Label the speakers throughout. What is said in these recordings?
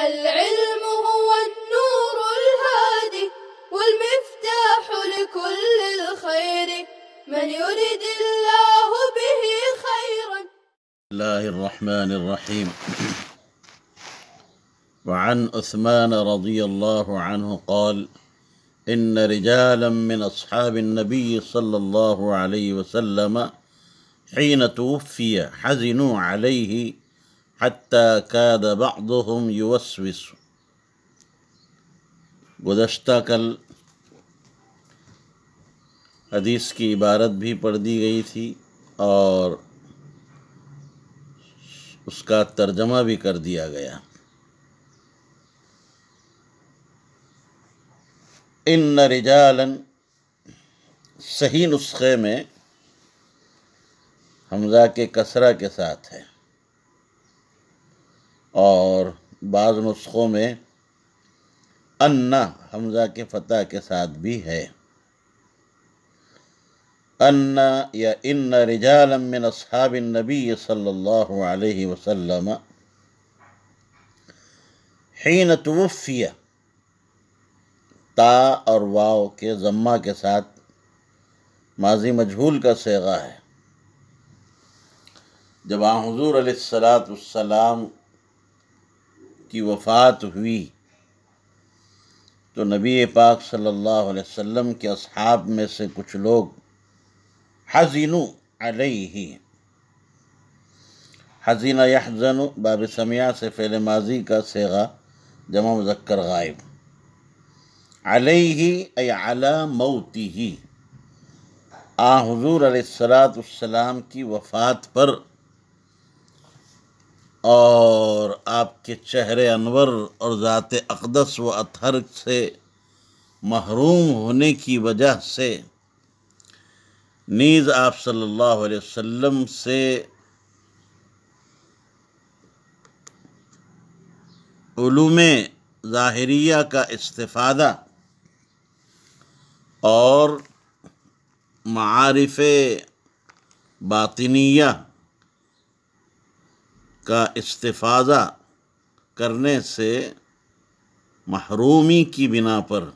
Speaker 1: العلم هو النور الهادي والمفتاح لكل الخير من يريد الله به خيرا الله الرحمن الرحيم وعن عثمان رضي الله عنه قال إن رجالا من أصحاب النبي صلى الله عليه وسلم حين توفي حزنوا عليه हती काद बदम युवसविस गुज्त कल हदीस की इबारत भी पढ़ दी गई थी और उसका तर्जमा भी कर दिया गया इन रिजालन सही नुस्खे में हमजा के कसरा के साथ है और बाद नुस्खों में अन्ना हमजा के फतह के साथ भी है अन्ना या इन रिजालमिन असहाबिन नबी सल्लल्लाहु अलैहि वसल्लम हीन तवफ़िया ता और वाव के ज़म्मा के साथ माजी मजहूल का सेगा है जब आ हजूर सलाम की वफ़ात हुई तो नबी पाक सल्लल्लाहु अलैहि वसल्लम के अहाब में से कुछ लोग हजीनु अलैहि हजीना यहजन बाब समिया से फ़ैल माजी का सेगा जमा मुजक्कर गायब अलैहि ही अला मऊती ही आज़ूर हजूर सलाम की वफ़ात पर और आपके चेहरे अनवर और ज़ात अकदस व अतहर से महरूम होने की वजह से नीज़ आप सल्लल्लाहु अलैहि वसल्लम से ूम ज़ाहरिया का इस्तादा और मारफ़ बातिनिया का इस्तफाज़ा करने से महरूमी की बिना पर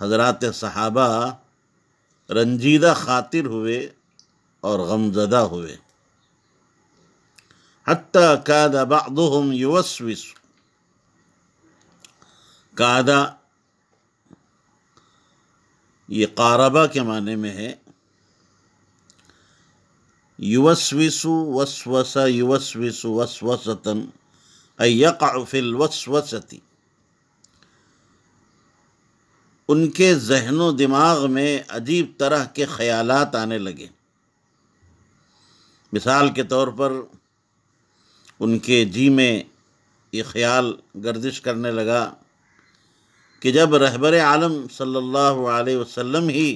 Speaker 1: हजरत सहाबा रंजीदा खातिर हुए और गमजदा हुए हत्ता कादा बादम युवसविस कादा ये कारबा के माने में है युवस्विसु वस्वस युवस्विसु वस्वसतन अयक़िल वस्वसती उनके जहनो दिमाग में अजीब तरह के ख्यालात आने लगे मिसाल के तौर पर उनके जी में ये ख्याल गर्दिश करने लगा कि जब रहबर आलम सल्लल्लाहु अलैहि वसल्लम ही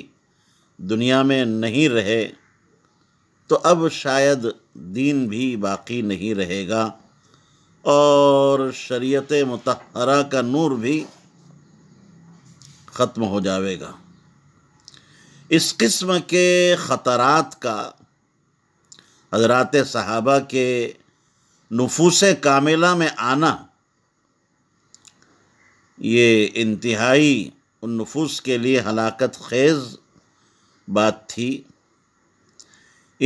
Speaker 1: दुनिया में नहीं रहे तो अब शायद दीन भी बाकी नहीं रहेगा और शरीयत मतहरा का नूर भी ख़त्म हो जाएगा इस किस्म के ख़तरात का हजरात सहाबा के नफूस कामिला में आना ये इंतहाई उन नफूस के लिए हलाकत खेज बात थी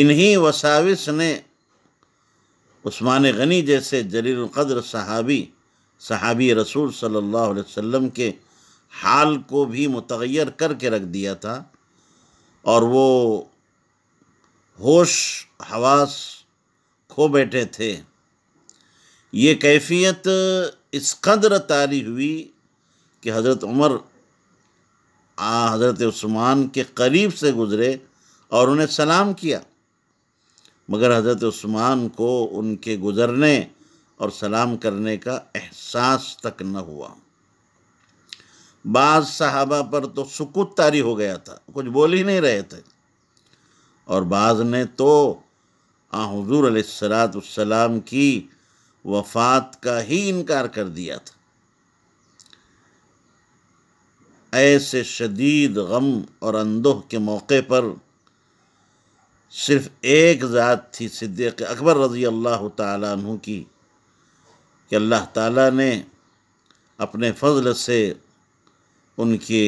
Speaker 1: इन्हीं वसाविस ने उस्मान गनी जैसे जलील कद्र सहाबी सहाबी रसूल सल्लल्लाहु अलैहि वसल्लम के हाल को भी मुतैर करके रख दिया था और वो होश हवास खो बैठे थे ये कैफियत इस कदर तारी हुई कि हज़रत उमर आ हज़रत उस्मान के करीब से गुज़रे और उन्हें सलाम किया मगर हज़रत उस्मान को उनके गुज़रने और सलाम करने का एहसास तक न हुआ बाज़ साहबा पर तो सुकूत तारी हो गया था कुछ बोल ही नहीं रहे थे और बाज़ ने तो आ हजूर अलसलातम की वफात का ही इनकार कर दिया था ऐसे शदीद गम और अंदोह के मौके पर सिर्फ एक ज़ात थी सिद्दीक अकबर रज़ी अल्लाह तु की कि अल्लाह ताला ने अपने फजल से उनकी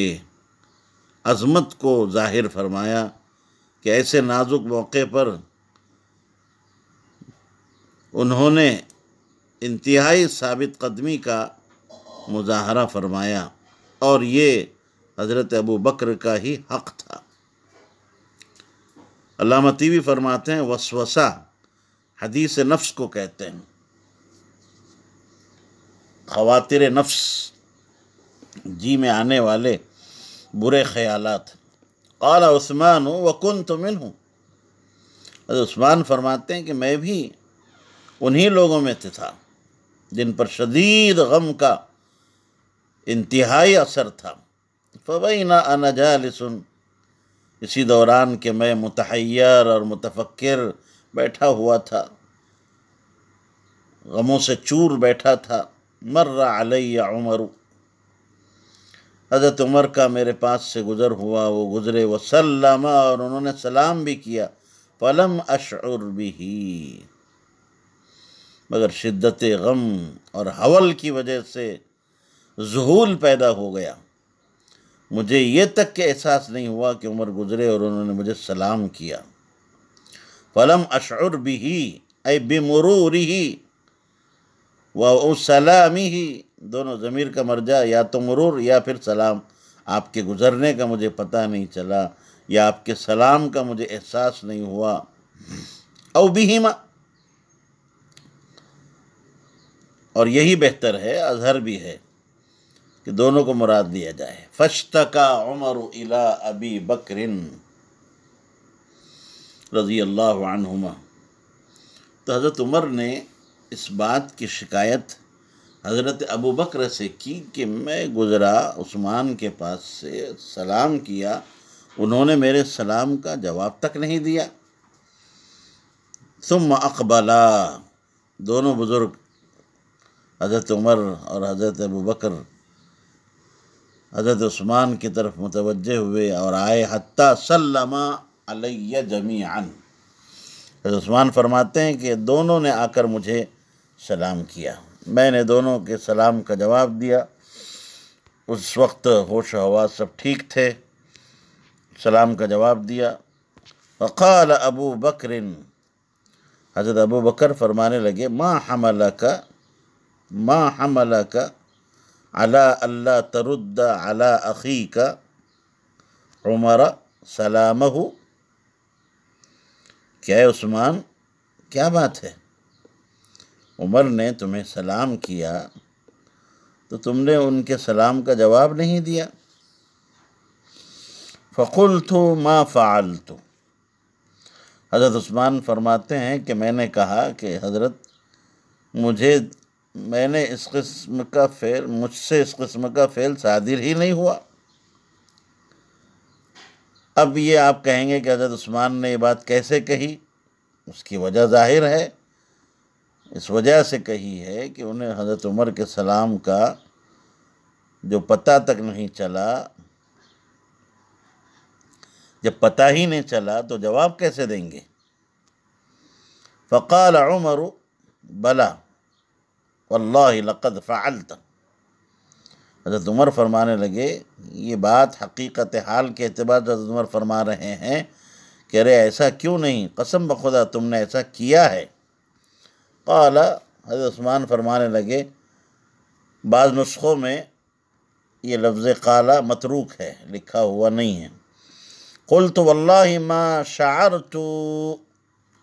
Speaker 1: अज़मत को ज़ाहिर फरमाया कि ऐसे नाजुक मौके पर उन्होंने इंतहाई साबित कदमी का मुजाहरा फरमाया और ये हज़रत अबू बकर का ही हक़ था अलामा तीवी फरमाते हैं वसवसा हदीस नफ्स को कहते हैं खवातिर नफ्स जी में आने वाले बुरे ख्यालात और उस्मान हूँ वकुन तो मिन हूँ उस्मान फरमाते हैं कि मैं भी उन्हीं लोगों में था जिन पर शदीद गम का इंतहाई असर था फ़वैना ना इसी दौरान कि मैं मुतहैर और मुतफ़क्र बैठा हुआ था गमों से चूर बैठा था मर्रा अलैया उमर हज़रत उमर का मेरे पास से गुज़र हुआ वो गुज़रे वसल्लमा और उन्होंने सलाम भी किया पलम अशर भी मगर शिद्दत गम और हवल की वजह से जहूल पैदा हो गया मुझे ये तक के एहसास नहीं हुआ कि उम्र गुजरे और उन्होंने मुझे सलाम किया फलम अशर भी ही अय ही व सलामी ही दोनों ज़मीर का मर्जा या तो मरूर या फिर सलाम आपके गुज़रने का मुझे पता नहीं चला या आपके सलाम का मुझे एहसास नहीं हुआ औ बिहीमा और यही बेहतर है अजहर भी है कि दोनों को मुराद लिया जाए फश्त का उमर इला अबी बकरिन रज़ी अल्लाह तो हज़रत उमर ने इस बात की शिकायत हज़रत अबू बकर से की कि मैं गुज़रा उस्मान के पास से सलाम किया उन्होंने मेरे सलाम का जवाब तक नहीं दिया तुम अकबला दोनों बुज़ुर्ग हज़रत उमर और हज़रत अबू बकर हज़रत उस्मान की तरफ मुतवजह हुए और आए हती सल्लमा अलैया हज़रत उस्मान फरमाते हैं कि दोनों ने आकर मुझे सलाम किया मैंने दोनों के सलाम का जवाब दिया उस वक्त होश हवास सब ठीक थे सलाम का जवाब दिया वक़ाल अबू बकर हज़रत अबू बकर फरमाने लगे माँ हमला का माँ हमला का अला अल्ला तरुद्द अला अखी का उमर सलाम हो क्या उस्मान क्या बात है उमर ने तुम्हें सलाम किया तो तुमने उनके सलाम का जवाब नहीं दिया फ़कुल तो माँ फ़ाल तो हज़रत उस्मान फरमाते हैं कि मैंने कहा कि हज़रत मुझे मैंने इस किस्म का फ़ेल मुझसे इस किस्म का फ़ेल सादिर ही नहीं हुआ अब ये आप कहेंगे कि हज़रत उस्मान ने ये बात कैसे कही उसकी वजह जाहिर है इस वजह से कही है कि उन्हें हज़रत उमर के सलाम का जो पता तक नहीं चला जब पता ही नहीं चला तो जवाब कैसे देंगे फ़काल उमर बला वल्लाद फ़ालत हज़रत उमर फरमाने लगे ये बात हकीकत हाल के अतबार हज़रत उमर फरमा रहे हैं कह रहे ऐसा क्यों नहीं कसम बखुदा तुमने ऐसा किया है कला हज़रत उस्मान फरमाने लगे बाज़ नुस्खों में ये लफ्ज़ काला मतरूक है लिखा हुआ नहीं है कुल तो वल्ला माँ शार तो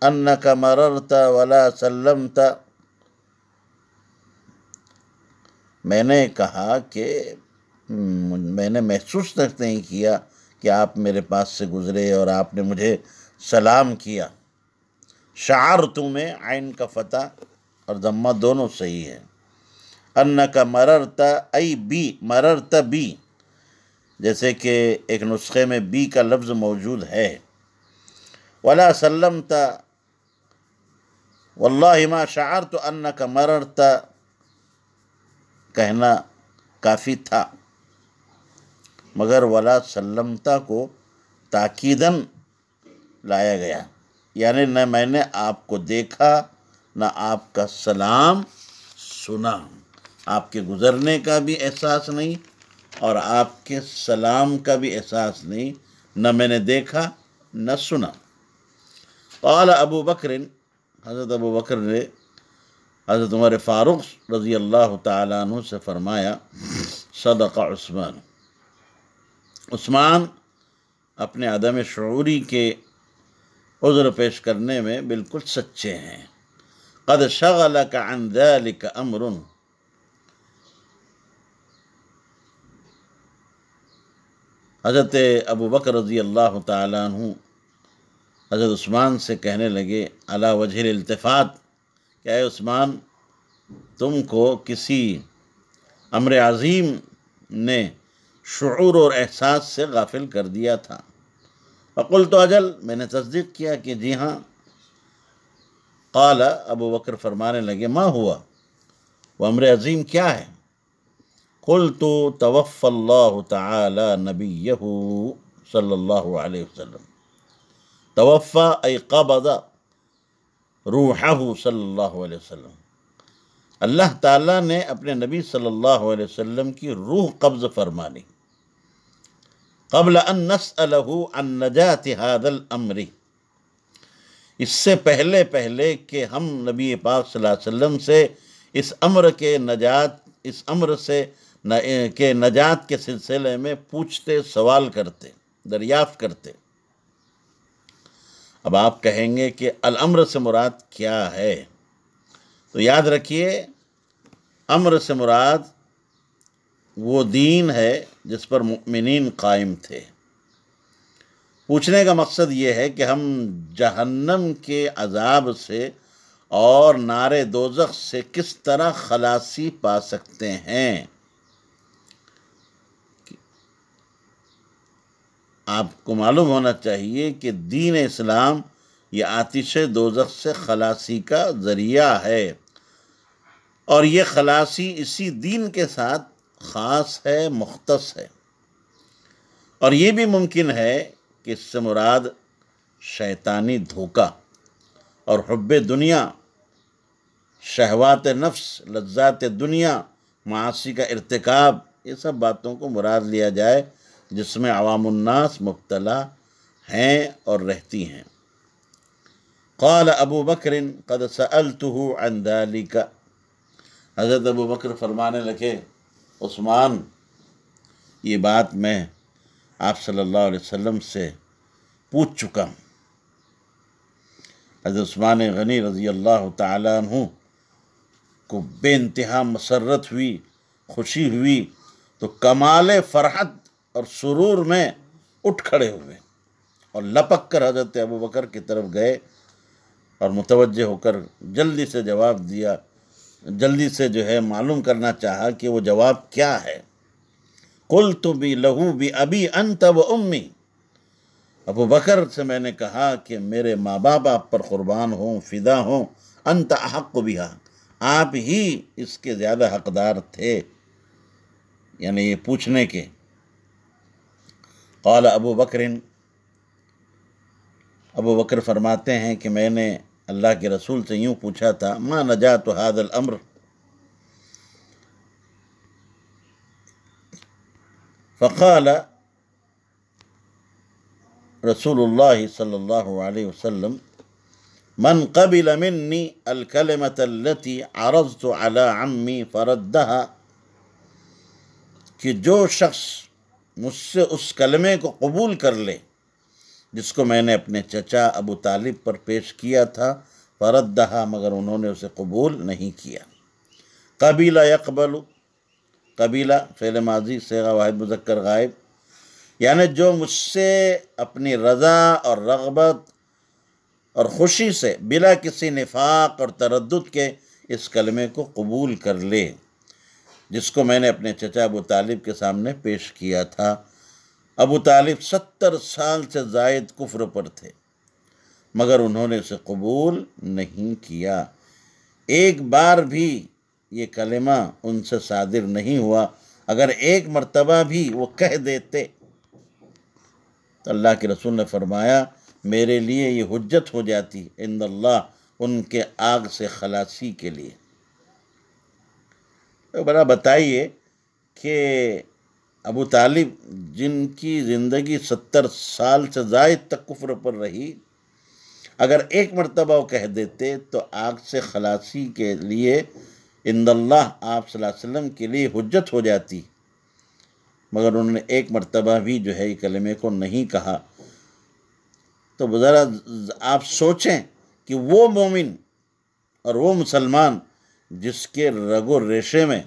Speaker 1: अन्न का मररता वला सलम था मैंने कहा कि हम्म, मैंने महसूस तक नहीं किया कि आप मेरे पास से गुज़रे और आपने मुझे सलाम किया शार तुम्हें आइन का फतः और दम्मा दोनों सही है अन्न का मरर त बी मरर त बी जैसे कि एक नुस्खे में बी का लफ्ज़ मौजूद है वला सल्लम त वल्लाहिमा शार तो अन्न का मरर त कहना काफ़ी था मगर वला सल्लमता को ताकीदन लाया गया यानी न मैंने आपको देखा न आपका सलाम सुना आपके गुज़रने का भी एहसास नहीं और आपके सलाम का भी एहसास नहीं न मैंने देखा न सुना अला अबू बकर हज़रत अबू बकर ने हज़रत उमर फ़ारूक रज़ी अल्लाह तु से फ़रमाया सदक़ उस्मान उस्मान अपने अदम शूरी के उज़्र पेश करने में बिल्कुल सच्चे हैं कद शगल का अंदल का अमर हज़रत अबू बकर रज़ी अल्लाह तु हज़रत उस्मान से कहने लगे अला वजह इल्तफ़ात क्या उस्मान तुमको किसी अमर अज़ीम ने शुरू और एहसास से गाफिल कर दिया था बकुल तो अजल मैंने तस्दीक किया कि जी हाँ कला अब वक्र फरमाने लगे माँ हुआ वह अमर अज़ीम क्या है कुल तो तवफ़ल्ला तबी सल्ला वसम तवफ़ा अ रूहू सल्लल्लाहु अलैहि वसल्लम अल्लाह ताला ने अपने नबी सल्लल्लाहु अलैहि वसल्लम की रूह कब्ज़ फरमा ली कबल अन नसलहू अन नजात हादल अमरी इससे पहले पहले कि हम नबी पाक वसल्लम से इस अम्र के नजात इस अम्र से न, के नजात के सिलसिले में पूछते सवाल करते दरियाफ़ करते अब आप कहेंगे कि अलम्र से मुराद क्या है तो याद रखिए अम्र से मुराद वो दीन है जिस पर मुमिन कायम थे पूछने का मकसद ये है कि हम जहन्नम के अजाब से और नारे दोजख से किस तरह खलासी पा सकते हैं आपको मालूम होना चाहिए कि दीन इस्लाम ये आतिश दोजख से खलासी का ज़रिया है और ये खलासी इसी दीन के साथ ख़ास है मख्तस है और ये भी मुमकिन है कि इससे मुराद शैतानी धोखा और हब दुनिया शहवात नफ्स लज्जात दुनिया मासी का इरतकब ये सब बातों को मुराद लिया जाए जिसमें अवामन्नास मुबतला हैं और रहती हैं कौल अबू बकर कद का हज़रत अबू बकर फरमाने लगे उस्मान ये बात मैं आप सल्लल्लाहु अलैहि वसल्लम से पूछ चुका हूँ हज़रत उस्मान गनी रज़ी अल्लाह तु को बेानतहा मसरत हुई खुशी हुई तो कमाल फ़रहत और सुरूर में उठ खड़े हुए और लपक कर हजरत अबू बकर की तरफ गए और मुतवजह होकर जल्दी से जवाब दिया जल्दी से जो है मालूम करना चाहा कि वो जवाब क्या है कुल तो भी लहू भी अभी अंत व उम्मी अबू बकर से मैंने कहा कि मेरे माँ बाप आप पर क़ुरबान हों फ़िदा हों अंत हक भी आप ही इसके ज़्यादा हकदार थे यानी ये पूछने के कौल अबू बकर अबू बकर फरमाते हैं कि मैंने अल्लाह के रसूल से यूँ पूछा था माँ नजा तो हादल अम्र फ़ाल रसूल सल्लल्लाहु अलैहि वसल्लम من قبل مني الكلمة التي عرضت على عمي فردها कि जो शख्स मुझसे उस कलमे को कबूल कर ले जिसको मैंने अपने चचा अबू तालिब पर पेश किया था परत दहा मगर उन्होंने उसे कबूल नहीं किया कबीला यकबल कबीला फेल माजी सेगा वाहिद मुजक्कर गायब यानि जो मुझसे अपनी रज़ा और रगबत और ख़ुशी से बिला किसी निफाक और तरद के इस कलमे को कबूल कर ले जिसको मैंने अपने चचा अबू तालिब के सामने पेश किया था अबू तालिब सत्तर साल से जायद कुफ्र पर थे मगर उन्होंने उसे कबूल नहीं किया एक बार भी ये कलमा उनसे सादिर नहीं हुआ अगर एक मर्तबा भी वो कह देते तो अल्लाह के रसूल ने फरमाया मेरे लिए ये हजत हो जाती इन उनके आग से खलासी के लिए तो बड़ा बताइए कि अबू तालिब जिनकी ज़िंदगी सत्तर साल से जायद तक कुफर पर रही अगर एक मरतबा वो कह देते तो आग से खलासी के लिए इंदल्ला आप वसल्लम के लिए हजत हो जाती मगर उन्होंने एक मरतबा भी जो है कलमे को नहीं कहा तो ज़रा आप सोचें कि वो मोमिन और वो मुसलमान जिसके रगो रेशे में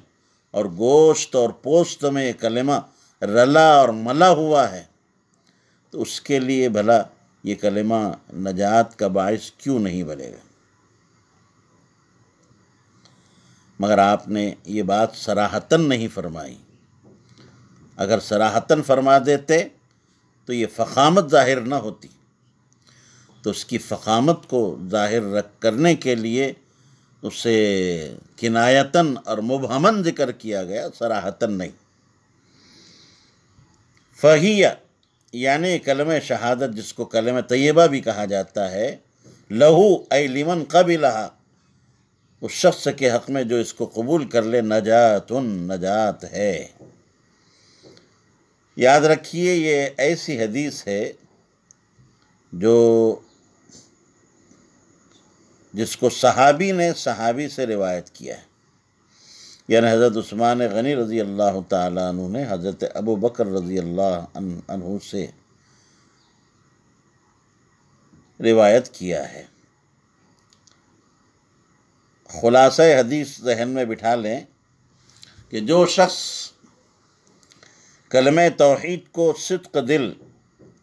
Speaker 1: और गोश्त और पोस्त में ये कलेमा रला और मला हुआ है तो उसके लिए भला ये कलेमा नजात का बायस क्यों नहीं बनेगा मगर आपने ये बात सराहतन नहीं फरमाई अगर सराहतन फरमा देते तो ये फ़खामत ज़ाहिर ना होती तो उसकी फ़खामत को ज़ाहिर रख करने के लिए उसे किनायतन और मुबहमन जिक्र किया गया सराहतन नहीं फ़हिया यानी कलम शहादत जिसको कलम तयबा भी कहा जाता है लहू लिमन कबिला उस शख्स के हक़ में जो इसको कबूल कर ले नजात नजात है याद रखिए ये ऐसी हदीस है जो जिसको सहाबी ने सहाबी से रिवायत किया है यानी हज़रत उस्मान गनी रज़ी अल्लाह तु ने हज़रत अबू बकर रज़ी अल्लाह से रिवायत किया है ख़ुलास हदीस जहन में बिठा लें कि जो शख्स कलम तोहद को सिद्क दिल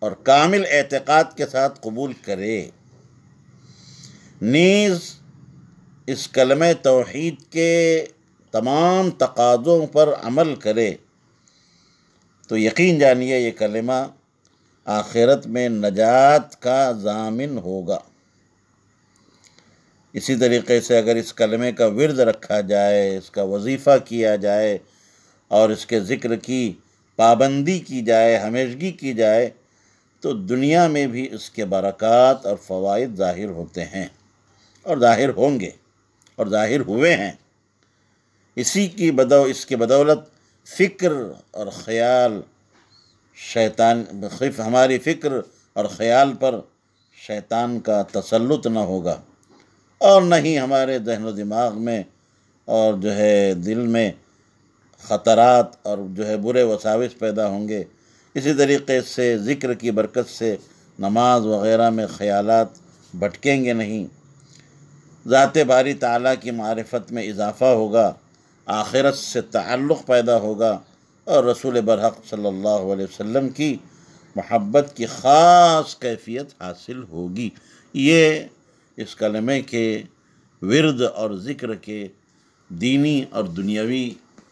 Speaker 1: और कामिल एतक़ाद के साथ कबूल करे नीज़ इस कलम तोहद के तमाम तकाज़ों पर अमल करे तो यकीन जानिए ये कलमा आखिरत में नजात का जामिन होगा इसी तरीके से अगर इस कलमे का विरद रखा जाए इसका वजीफ़ा किया जाए और इसके ज़िक्र की पाबंदी की जाए हमेशगी की जाए तो दुनिया में भी इसके बरक़ात और फ़वाद ज़ाहिर होते हैं और जाहिर होंगे और जाहिर हुए हैं इसी की बदौ इसके बदौलत फ़िक्र और ख़याल शैतान हमारी फ़िक्र और ख़याल पर शैतान का तसलुत न होगा और न ही हमारे जहन दिमाग में और जो है दिल में ख़तरात और जो है बुरे वसाविस पैदा होंगे इसी तरीके से ज़िक्र की बरकत से नमाज वगैरह में ख़्यालात भटकेंगे नहीं ज़ात बारी ताला की मारफत में इजाफ़ा होगा आखिरत से ताल्लुक़ पैदा होगा और रसूल बरहक सल्लल्लाहु अलैहि वसल्लम की मोहब्बत की ख़ास कैफियत हासिल होगी ये इस कलमे के विरद और ज़िक्र के दीनी और दुनियावी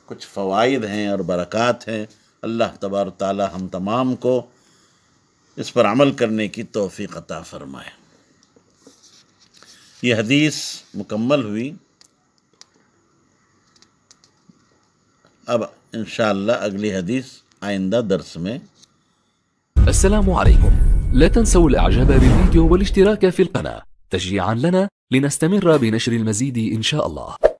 Speaker 1: कुछ फ़वाद हैं और बरक़ात हैं अल्लाह तबार ताली हम तमाम को इस पर अमल करने की तोफ़ी अता फ़रमाए ये हदीस मुकम्मल ہوئی اب انشاءاللہ اگلی حدیث آئندہ درس میں السلام عليكم لا تنسوا الاعجاب بالفيديو والاشتراك في القناة تشجيعا لنا لنستمر بنشر المزيد ان شاء الله